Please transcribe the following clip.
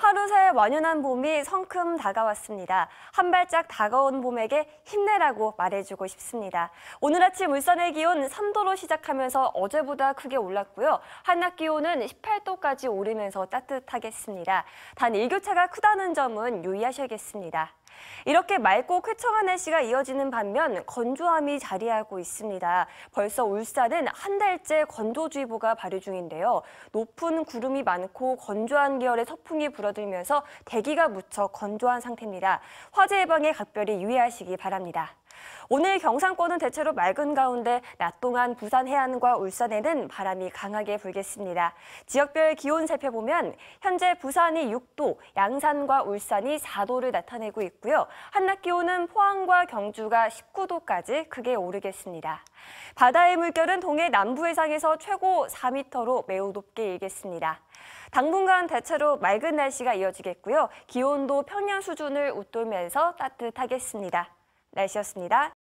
하루 새 완연한 봄이 성큼 다가왔습니다. 한 발짝 다가온 봄에게 힘내라고 말해주고 싶습니다. 오늘 아침 울산의 기온 3도로 시작하면서 어제보다 크게 올랐고요. 한낮 기온은 18도까지 오르면서 따뜻하겠습니다. 단 일교차가 크다는 점은 유의하셔야겠습니다. 이렇게 맑고 쾌청한 날씨가 이어지는 반면 건조함이 자리하고 있습니다. 벌써 울산은 한 달째 건조주의보가 발효 중인데요. 높은 구름이 많고 건조한 계열의 서풍이 불어들면서 대기가 무척 건조한 상태입니다. 화재 예방에 각별히 유의하시기 바랍니다. 오늘 경상권은 대체로 맑은 가운데 낮 동안 부산 해안과 울산에는 바람이 강하게 불겠습니다. 지역별 기온 살펴보면 현재 부산이 6도, 양산과 울산이 4도를 나타내고 있고요. 있고요. 한낮 기온은 포항과 경주가 19도까지 크게 오르겠습니다. 바다의 물결은 동해 남부 해상에서 최고 4m로 매우 높게 일겠습니다. 당분간 대체로 맑은 날씨가 이어지겠고요. 기온도 평년 수준을 웃돌면서 따뜻하겠습니다. 날씨였습니다.